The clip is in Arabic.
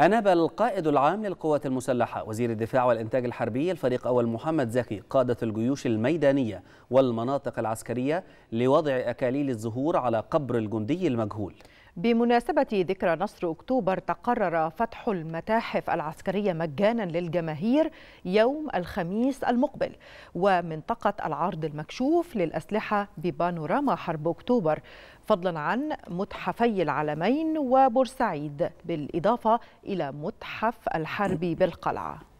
أناب القائد العام للقوات المسلحة وزير الدفاع والإنتاج الحربي الفريق أول محمد زكي قادة الجيوش الميدانية والمناطق العسكرية لوضع أكاليل الزهور على قبر الجندي المجهول بمناسبة ذكرى نصر أكتوبر تقرر فتح المتاحف العسكرية مجانا للجماهير يوم الخميس المقبل ومنطقة العرض المكشوف للأسلحة ببانوراما حرب أكتوبر فضلا عن متحفي العلمين وبورسعيد بالإضافة إلى متحف الحرب بالقلعة